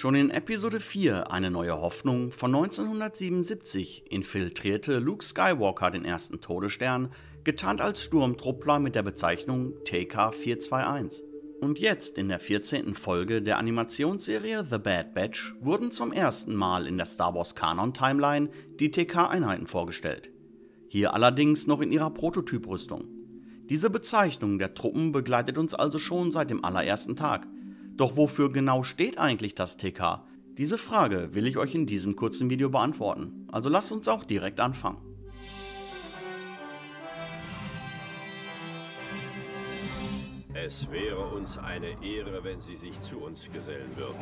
Schon in Episode 4 eine neue Hoffnung von 1977 infiltrierte Luke Skywalker den ersten Todesstern, getarnt als Sturmtruppler mit der Bezeichnung TK421. Und jetzt in der 14. Folge der Animationsserie The Bad Batch wurden zum ersten Mal in der Star Wars Kanon Timeline die TK-Einheiten vorgestellt. Hier allerdings noch in ihrer Prototyprüstung. Diese Bezeichnung der Truppen begleitet uns also schon seit dem allerersten Tag – doch wofür genau steht eigentlich das TK? Diese Frage will ich euch in diesem kurzen Video beantworten, also lasst uns auch direkt anfangen. Es wäre uns eine Ehre, wenn Sie sich zu uns gesellen würden.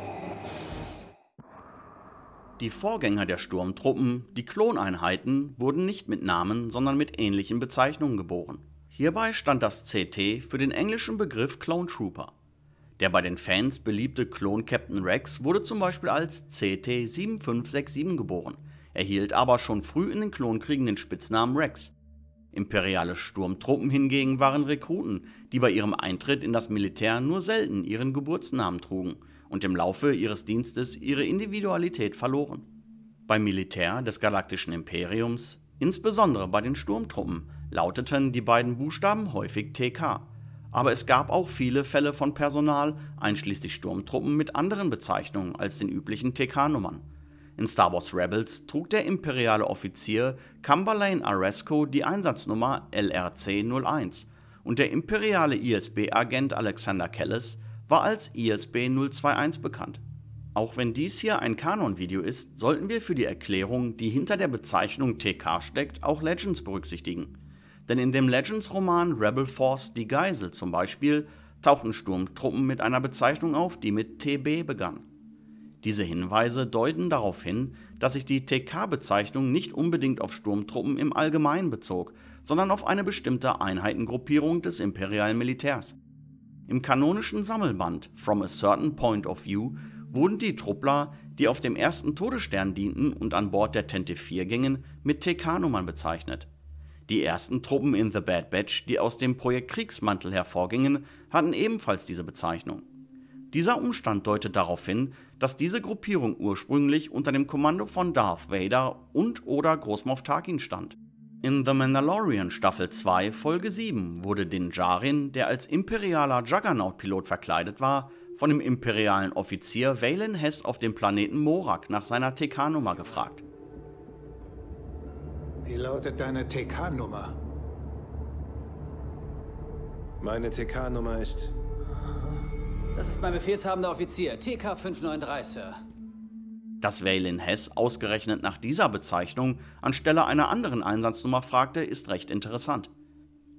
Die Vorgänger der Sturmtruppen, die Kloneinheiten, wurden nicht mit Namen, sondern mit ähnlichen Bezeichnungen geboren. Hierbei stand das CT für den englischen Begriff Clone Trooper. Der bei den Fans beliebte Klon Captain Rex wurde zum Beispiel als CT-7567 geboren, erhielt aber schon früh in den Klonkriegen den Spitznamen Rex. Imperiale Sturmtruppen hingegen waren Rekruten, die bei ihrem Eintritt in das Militär nur selten ihren Geburtsnamen trugen und im Laufe ihres Dienstes ihre Individualität verloren. Beim Militär des Galaktischen Imperiums, insbesondere bei den Sturmtruppen, lauteten die beiden Buchstaben häufig TK, aber es gab auch viele Fälle von Personal, einschließlich Sturmtruppen mit anderen Bezeichnungen als den üblichen TK-Nummern. In Star Wars Rebels trug der imperiale Offizier Cumberlane Aresco die Einsatznummer LRC-01 und der imperiale ISB-Agent Alexander Kellis war als ISB-021 bekannt. Auch wenn dies hier ein Kanon-Video ist, sollten wir für die Erklärung, die hinter der Bezeichnung TK steckt, auch Legends berücksichtigen. Denn in dem Legends-Roman Rebel Force Die Geisel zum Beispiel tauchten Sturmtruppen mit einer Bezeichnung auf, die mit TB begann. Diese Hinweise deuten darauf hin, dass sich die TK-Bezeichnung nicht unbedingt auf Sturmtruppen im Allgemeinen bezog, sondern auf eine bestimmte Einheitengruppierung des imperialen Militärs. Im kanonischen Sammelband From a Certain Point of View wurden die Truppler, die auf dem ersten Todesstern dienten und an Bord der Tente 4 gingen, mit TK-Nummern bezeichnet die ersten Truppen in The Bad Batch, die aus dem Projekt Kriegsmantel hervorgingen, hatten ebenfalls diese Bezeichnung. Dieser Umstand deutet darauf hin, dass diese Gruppierung ursprünglich unter dem Kommando von Darth Vader und/oder Großmoff Tarkin stand. In The Mandalorian Staffel 2 Folge 7 wurde Din Djarin, der als imperialer Juggernaut-Pilot verkleidet war, von dem imperialen Offizier Valen Hess auf dem Planeten Morak nach seiner TK-Nummer gefragt. Wie lautet deine TK-Nummer? Meine TK-Nummer ist... Äh, das ist mein befehlshabender Offizier, TK 593, Sir. Dass Waylin Hess ausgerechnet nach dieser Bezeichnung anstelle einer anderen Einsatznummer fragte, ist recht interessant.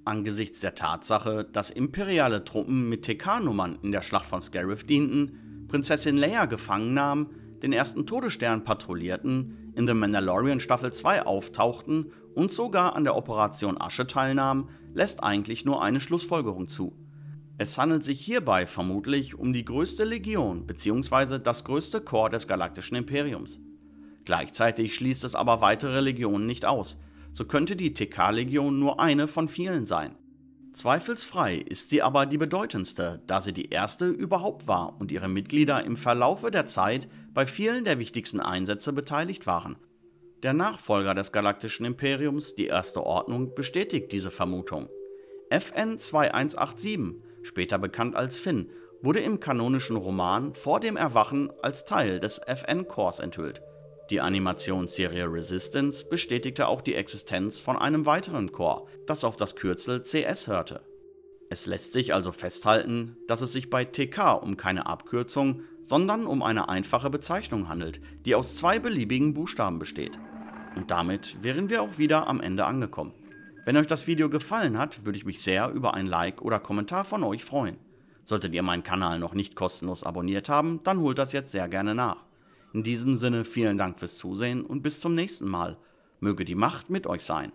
Angesichts der Tatsache, dass imperiale Truppen mit TK-Nummern in der Schlacht von Scarif dienten, Prinzessin Leia gefangen nahmen, den ersten Todesstern patrouillierten in The Mandalorian Staffel 2 auftauchten und sogar an der Operation Asche teilnahmen, lässt eigentlich nur eine Schlussfolgerung zu. Es handelt sich hierbei vermutlich um die größte Legion bzw. das größte Korps des galaktischen Imperiums. Gleichzeitig schließt es aber weitere Legionen nicht aus, so könnte die TK-Legion nur eine von vielen sein. Zweifelsfrei ist sie aber die bedeutendste, da sie die erste überhaupt war und ihre Mitglieder im Verlaufe der Zeit bei vielen der wichtigsten Einsätze beteiligt waren. Der Nachfolger des Galaktischen Imperiums, die Erste Ordnung, bestätigt diese Vermutung. FN 2187, später bekannt als Finn, wurde im kanonischen Roman vor dem Erwachen als Teil des FN-Korps enthüllt. Die Animationsserie Resistance bestätigte auch die Existenz von einem weiteren Chor, das auf das Kürzel CS hörte. Es lässt sich also festhalten, dass es sich bei TK um keine Abkürzung, sondern um eine einfache Bezeichnung handelt, die aus zwei beliebigen Buchstaben besteht. Und damit wären wir auch wieder am Ende angekommen. Wenn euch das Video gefallen hat, würde ich mich sehr über ein Like oder Kommentar von euch freuen. Solltet ihr meinen Kanal noch nicht kostenlos abonniert haben, dann holt das jetzt sehr gerne nach. In diesem Sinne vielen Dank fürs Zusehen und bis zum nächsten Mal. Möge die Macht mit euch sein.